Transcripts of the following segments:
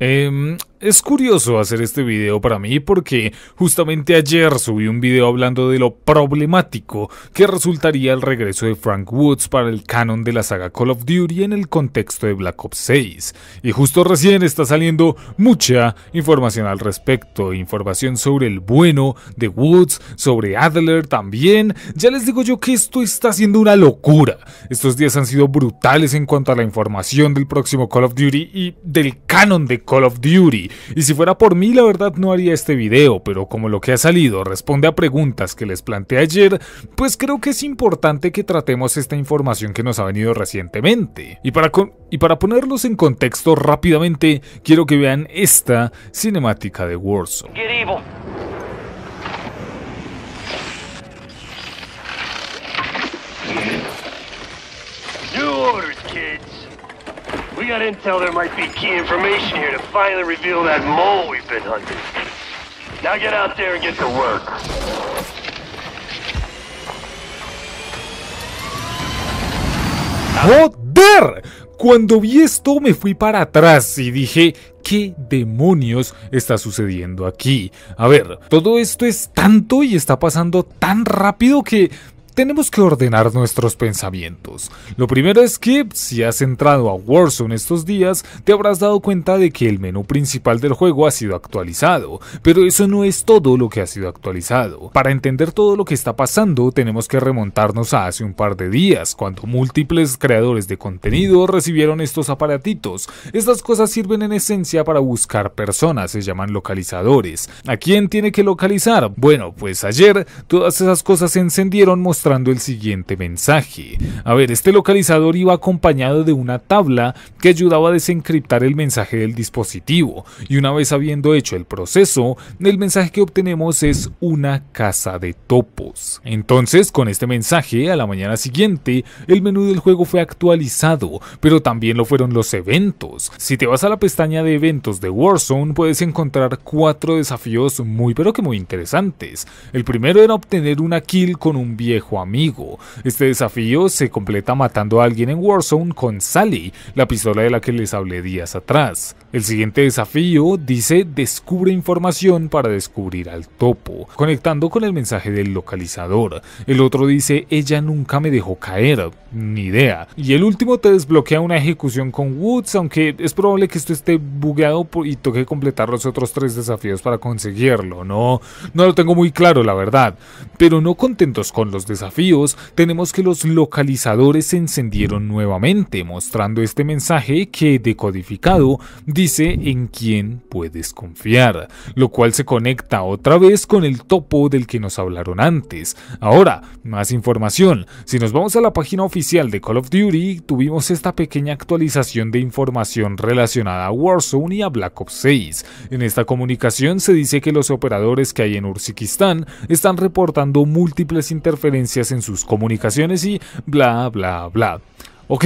嗯。Es curioso hacer este video para mí porque justamente ayer subí un video hablando de lo problemático que resultaría el regreso de Frank Woods para el canon de la saga Call of Duty en el contexto de Black Ops 6. Y justo recién está saliendo mucha información al respecto, información sobre el bueno de Woods, sobre Adler también. Ya les digo yo que esto está siendo una locura. Estos días han sido brutales en cuanto a la información del próximo Call of Duty y del canon de Call of Duty y, si fuera por mí la verdad no haría este video, pero como lo que ha salido responde a preguntas que les planteé ayer, pues creo que es importante que tratemos esta información que nos ha venido recientemente. Y para, y para ponerlos en contexto rápidamente, quiero que vean esta cinemática de Warzone. Now get and work. ¡Joder! Cuando vi esto me fui para atrás y dije, ¿qué demonios está sucediendo aquí? A ver, todo esto es tanto y está pasando tan rápido que tenemos que ordenar nuestros pensamientos. Lo primero es que, si has entrado a Warzone estos días, te habrás dado cuenta de que el menú principal del juego ha sido actualizado, pero eso no es todo lo que ha sido actualizado. Para entender todo lo que está pasando, tenemos que remontarnos a hace un par de días, cuando múltiples creadores de contenido recibieron estos aparatitos. Estas cosas sirven en esencia para buscar personas, se llaman localizadores. ¿A quién tiene que localizar? Bueno, pues ayer todas esas cosas se encendieron mostrando el siguiente mensaje. A ver, este localizador iba acompañado de una tabla que ayudaba a desencriptar el mensaje del dispositivo, y una vez habiendo hecho el proceso, el mensaje que obtenemos es una casa de topos. Entonces, con este mensaje, a la mañana siguiente, el menú del juego fue actualizado, pero también lo fueron los eventos. Si te vas a la pestaña de eventos de Warzone, puedes encontrar cuatro desafíos muy pero que muy interesantes. El primero era obtener una kill con un viejo amigo. Este desafío se completa matando a alguien en Warzone con Sally, la pistola de la que les hablé días atrás. El siguiente desafío dice descubre información para descubrir al topo, conectando con el mensaje del localizador. El otro dice ella nunca me dejó caer, ni idea. Y el último te desbloquea una ejecución con Woods, aunque es probable que esto esté bugueado y toque completar los otros tres desafíos para conseguirlo. No, no lo tengo muy claro la verdad. Pero no contentos con los desafíos, tenemos que los localizadores se encendieron nuevamente, mostrando este mensaje que decodificado dice en quién puedes confiar, lo cual se conecta otra vez con el topo del que nos hablaron antes. Ahora, más información. Si nos vamos a la página oficial de Call of Duty, tuvimos esta pequeña actualización de información relacionada a Warzone y a Black Ops 6. En esta comunicación se dice que los operadores que hay en Uzbekistán están reportando múltiples interferencias en sus comunicaciones y bla bla bla. Ok,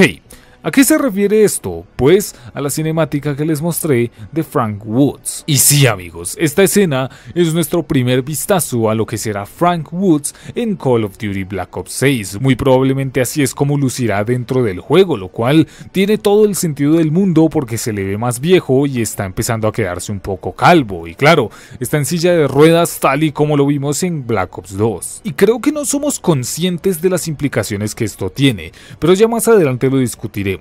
¿A qué se refiere esto? Pues a la cinemática que les mostré de Frank Woods. Y sí amigos, esta escena es nuestro primer vistazo a lo que será Frank Woods en Call of Duty Black Ops 6. Muy probablemente así es como lucirá dentro del juego, lo cual tiene todo el sentido del mundo porque se le ve más viejo y está empezando a quedarse un poco calvo. Y claro, está en silla de ruedas tal y como lo vimos en Black Ops 2. Y creo que no somos conscientes de las implicaciones que esto tiene, pero ya más adelante lo discutiré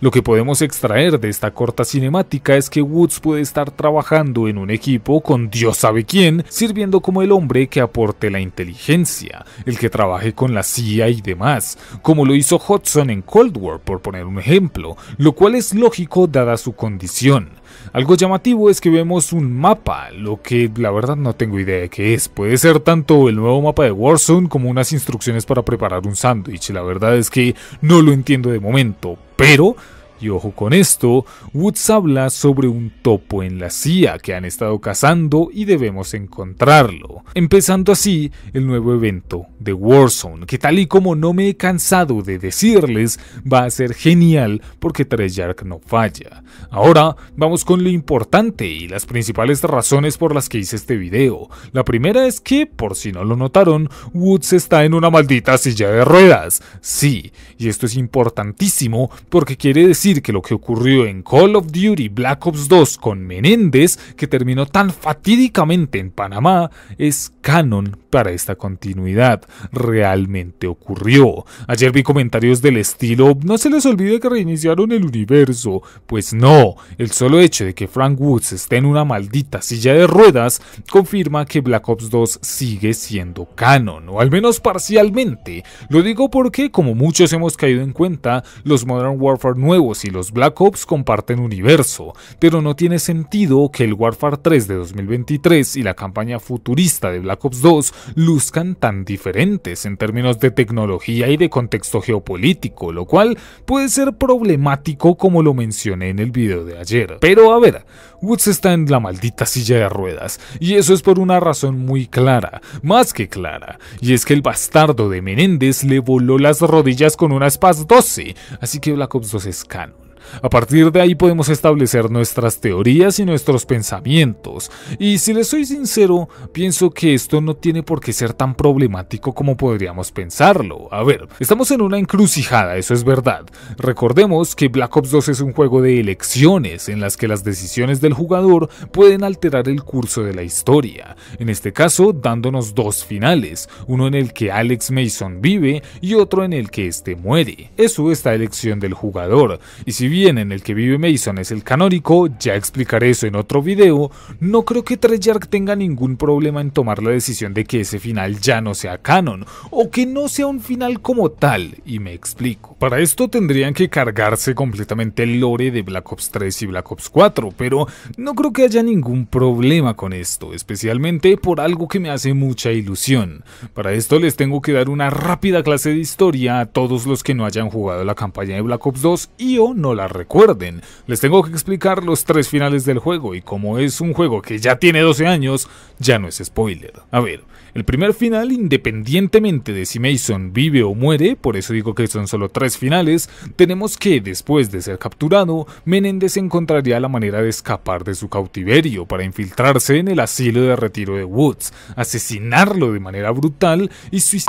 lo que podemos extraer de esta corta cinemática es que Woods puede estar trabajando en un equipo con Dios sabe quién, sirviendo como el hombre que aporte la inteligencia, el que trabaje con la CIA y demás, como lo hizo Hudson en Cold War, por poner un ejemplo, lo cual es lógico dada su condición. Algo llamativo es que vemos un mapa, lo que la verdad no tengo idea de qué es. Puede ser tanto el nuevo mapa de Warzone como unas instrucciones para preparar un sándwich. La verdad es que no lo entiendo de momento, pero y ojo con esto, Woods habla sobre un topo en la CIA que han estado cazando y debemos encontrarlo, empezando así el nuevo evento de Warzone, que tal y como no me he cansado de decirles, va a ser genial porque Treyarch no falla. Ahora vamos con lo importante y las principales razones por las que hice este video. La primera es que, por si no lo notaron, Woods está en una maldita silla de ruedas. Sí, y esto es importantísimo porque quiere decir que lo que ocurrió en Call of Duty Black Ops 2 con Menéndez, que terminó tan fatídicamente en Panamá, es canon para esta continuidad. Realmente ocurrió. Ayer vi comentarios del estilo, no se les olvide que reiniciaron el universo. Pues no, el solo hecho de que Frank Woods esté en una maldita silla de ruedas confirma que Black Ops 2 sigue siendo canon, o al menos parcialmente. Lo digo porque, como muchos hemos caído en cuenta, los Modern Warfare nuevos y los Black Ops comparten universo, pero no tiene sentido que el Warfare 3 de 2023 y la campaña futurista de Black Ops 2 luzcan tan diferentes en términos de tecnología y de contexto geopolítico, lo cual puede ser problemático como lo mencioné en el video de ayer. Pero a ver, Woods está en la maldita silla de ruedas, y eso es por una razón muy clara, más que clara, y es que el bastardo de Menéndez le voló las rodillas con una Spaz 12, así que Black Ops 2 es canon. A partir de ahí podemos establecer nuestras teorías y nuestros pensamientos. Y si les soy sincero, pienso que esto no tiene por qué ser tan problemático como podríamos pensarlo. A ver, estamos en una encrucijada, eso es verdad. Recordemos que Black Ops 2 es un juego de elecciones en las que las decisiones del jugador pueden alterar el curso de la historia. En este caso, dándonos dos finales, uno en el que Alex Mason vive y otro en el que éste muere. Es la elección del jugador. Y bien en el que vive Mason es el canónico, ya explicaré eso en otro video, no creo que Treyarch tenga ningún problema en tomar la decisión de que ese final ya no sea canon, o que no sea un final como tal, y me explico. Para esto tendrían que cargarse completamente el lore de Black Ops 3 y Black Ops 4, pero no creo que haya ningún problema con esto, especialmente por algo que me hace mucha ilusión. Para esto les tengo que dar una rápida clase de historia a todos los que no hayan jugado la campaña de Black Ops 2 y o no la recuerden. Les tengo que explicar los tres finales del juego y como es un juego que ya tiene 12 años, ya no es spoiler. A ver, el primer final, independientemente de si Mason vive o muere, por eso digo que son solo tres finales, tenemos que, después de ser capturado, Menéndez encontraría la manera de escapar de su cautiverio para infiltrarse en el asilo de retiro de Woods, asesinarlo de manera brutal y suicidarse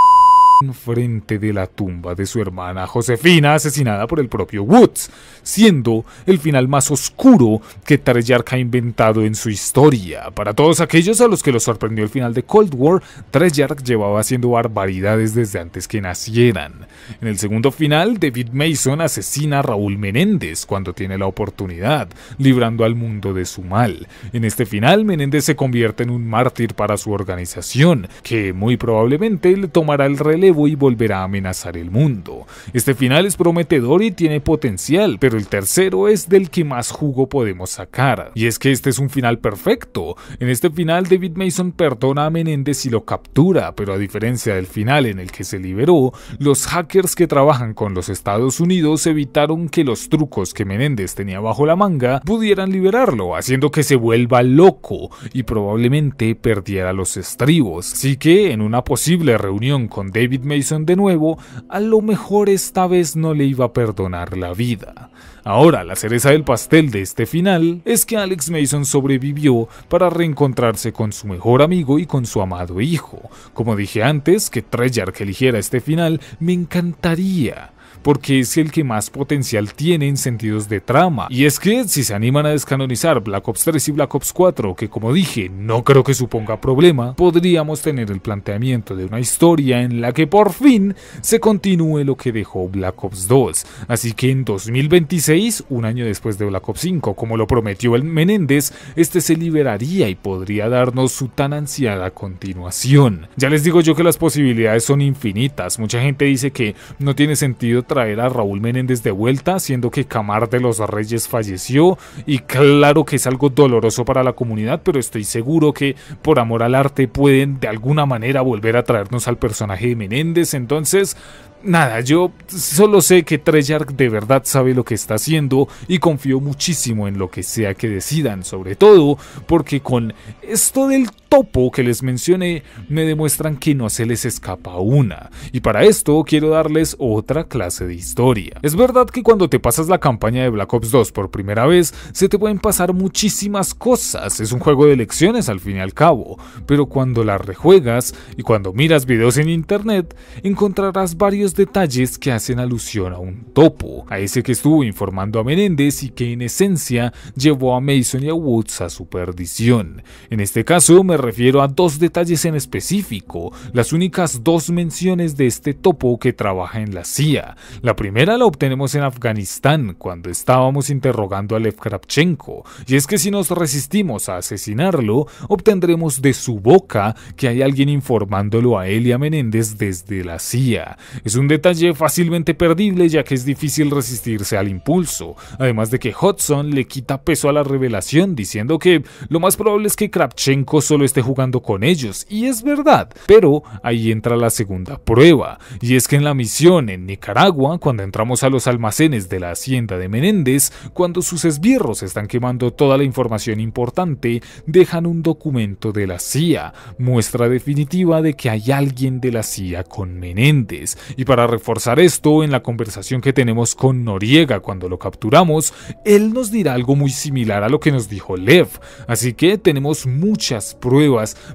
frente de la tumba de su hermana Josefina, asesinada por el propio Woods, siendo el final más oscuro que Treyarch ha inventado en su historia. Para todos aquellos a los que los sorprendió el final de Cold War, Treyarch llevaba haciendo barbaridades desde antes que nacieran. En el segundo final, David Mason asesina a Raúl Menéndez cuando tiene la oportunidad, librando al mundo de su mal. En este final, Menéndez se convierte en un mártir para su organización, que muy probablemente le tomará el relevo y volverá a amenazar el mundo. Este final es prometedor y tiene potencial, pero el tercero es del que más jugo podemos sacar. Y es que este es un final perfecto. En este final David Mason perdona a Menéndez y lo captura, pero a diferencia del final en el que se liberó, los hackers que trabajan con los Estados Unidos evitaron que los trucos que Menéndez tenía bajo la manga pudieran liberarlo, haciendo que se vuelva loco y probablemente perdiera los estribos. Así que en una posible reunión con David Mason de nuevo, a lo mejor esta vez no le iba a perdonar la vida. Ahora, la cereza del pastel de este final es que Alex Mason sobrevivió para reencontrarse con su mejor amigo y con su amado hijo. Como dije antes, que Treyarch eligiera este final me encantaría, porque es el que más potencial tiene en sentidos de trama. Y es que si se animan a descanonizar Black Ops 3 y Black Ops 4, que como dije, no creo que suponga problema, podríamos tener el planteamiento de una historia en la que por fin se continúe lo que dejó Black Ops 2. Así que en 2026, un año después de Black Ops 5, como lo prometió el Menéndez, este se liberaría y podría darnos su tan ansiada continuación. Ya les digo yo que las posibilidades son infinitas, mucha gente dice que no tiene sentido traer a Raúl Menéndez de vuelta, siendo que Camar de los Reyes falleció y claro que es algo doloroso para la comunidad, pero estoy seguro que por amor al arte pueden de alguna manera volver a traernos al personaje de Menéndez, entonces nada, yo solo sé que Treyarch de verdad sabe lo que está haciendo y confío muchísimo en lo que sea que decidan, sobre todo porque con esto del topo que les mencioné me demuestran que no se les escapa una, y para esto quiero darles otra clase de historia. Es verdad que cuando te pasas la campaña de Black Ops 2 por primera vez, se te pueden pasar muchísimas cosas, es un juego de elecciones al fin y al cabo, pero cuando la rejuegas y cuando miras videos en internet, encontrarás varios detalles que hacen alusión a un topo, a ese que estuvo informando a Menéndez y que en esencia llevó a Mason y a Woods a su perdición. En este caso me refiero a dos detalles en específico, las únicas dos menciones de este topo que trabaja en la CIA. La primera la obtenemos en Afganistán, cuando estábamos interrogando a Lev Kravchenko, y es que si nos resistimos a asesinarlo, obtendremos de su boca que hay alguien informándolo a él y a Menéndez desde la CIA. Es un detalle fácilmente perdible ya que es difícil resistirse al impulso, además de que Hudson le quita peso a la revelación diciendo que lo más probable es que Kravchenko solo jugando con ellos, y es verdad, pero ahí entra la segunda prueba, y es que en la misión en Nicaragua, cuando entramos a los almacenes de la hacienda de Menéndez, cuando sus esbirros están quemando toda la información importante, dejan un documento de la CIA, muestra definitiva de que hay alguien de la CIA con Menéndez, y para reforzar esto, en la conversación que tenemos con Noriega cuando lo capturamos, él nos dirá algo muy similar a lo que nos dijo Lev, así que tenemos muchas pruebas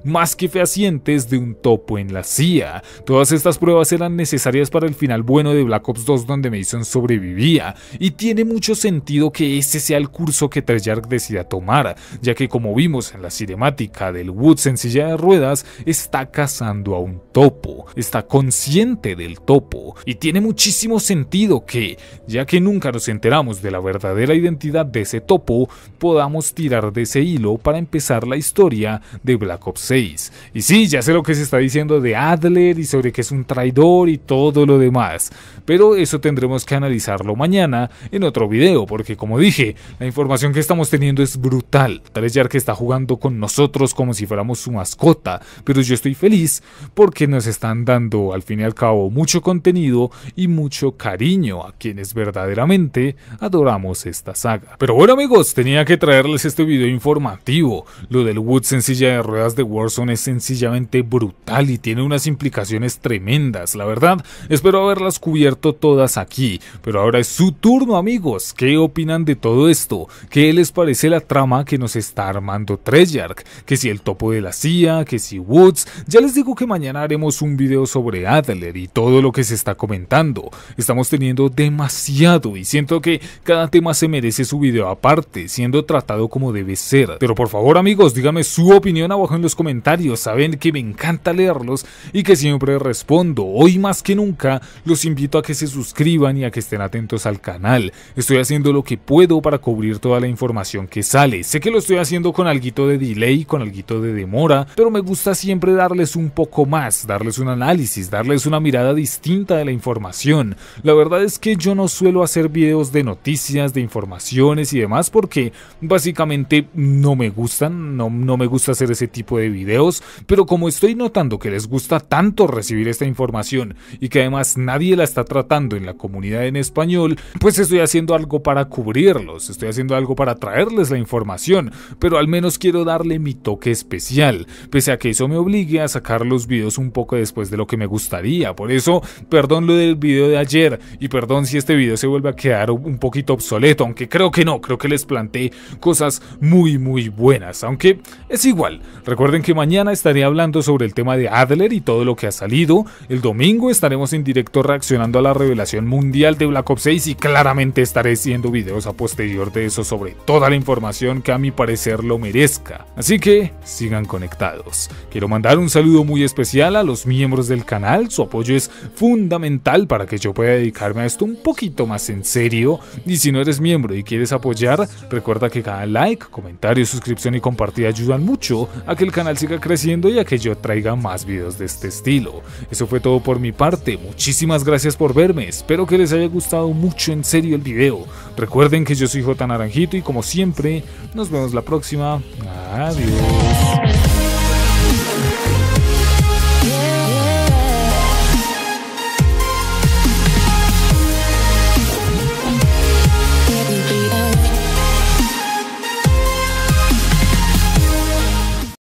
más que fehacientes de un topo en la CIA. Todas estas pruebas eran necesarias para el final bueno de Black Ops 2 donde Mason sobrevivía, y tiene mucho sentido que ese sea el curso que Treyarch decida tomar, ya que como vimos en la cinemática del Woods en silla de ruedas, está cazando a un topo, está consciente del topo, y tiene muchísimo sentido que, ya que nunca nos enteramos de la verdadera identidad de ese topo, podamos tirar de ese hilo para empezar la historia de Black Ops 6. Y sí, ya sé lo que se está diciendo de Adler y sobre que es un traidor y todo lo demás, pero eso tendremos que analizarlo mañana en otro video, porque como dije, la información que estamos teniendo es brutal. tal ya que está jugando con nosotros como si fuéramos su mascota, pero yo estoy feliz porque nos están dando al fin y al cabo mucho contenido y mucho cariño a quienes verdaderamente adoramos esta saga. Pero bueno amigos, tenía que traerles este video informativo, lo del Woods sencillamente ruedas de Warzone es sencillamente brutal y tiene unas implicaciones tremendas, la verdad. Espero haberlas cubierto todas aquí, pero ahora es su turno amigos. ¿Qué opinan de todo esto? ¿Qué les parece la trama que nos está armando Treyarch? Que si el topo de la CIA, que si Woods, ya les digo que mañana haremos un video sobre Adler y todo lo que se está comentando. Estamos teniendo demasiado y siento que cada tema se merece su video aparte, siendo tratado como debe ser. Pero por favor amigos, díganme su opinión abajo en los comentarios, saben que me encanta leerlos y que siempre respondo. Hoy más que nunca los invito a que se suscriban y a que estén atentos al canal. Estoy haciendo lo que puedo para cubrir toda la información que sale. Sé que lo estoy haciendo con alguito de delay, con alguito de demora, pero me gusta siempre darles un poco más, darles un análisis, darles una mirada distinta de la información. La verdad es que yo no suelo hacer videos de noticias, de informaciones y demás porque básicamente no me gustan, no, no me gusta hacer ese tipo de videos, pero como estoy notando que les gusta tanto recibir esta información y que además nadie la está tratando en la comunidad en español, pues estoy haciendo algo para cubrirlos, estoy haciendo algo para traerles la información, pero al menos quiero darle mi toque especial, pese a que eso me obligue a sacar los videos un poco después de lo que me gustaría, por eso perdón lo del video de ayer y perdón si este video se vuelve a quedar un poquito obsoleto, aunque creo que no, creo que les planteé cosas muy muy buenas, aunque es igual, Recuerden que mañana estaré hablando sobre el tema de Adler y todo lo que ha salido. El domingo estaremos en directo reaccionando a la revelación mundial de Black Ops 6 y claramente estaré haciendo videos a posterior de eso sobre toda la información que a mi parecer lo merezca. Así que sigan conectados. Quiero mandar un saludo muy especial a los miembros del canal. Su apoyo es fundamental para que yo pueda dedicarme a esto un poquito más en serio. Y si no eres miembro y quieres apoyar, recuerda que cada like, comentario, suscripción y compartida ayudan mucho a que el canal siga creciendo y a que yo traiga más videos de este estilo. Eso fue todo por mi parte, muchísimas gracias por verme, espero que les haya gustado mucho en serio el video. Recuerden que yo soy J Naranjito y como siempre, nos vemos la próxima. Adiós.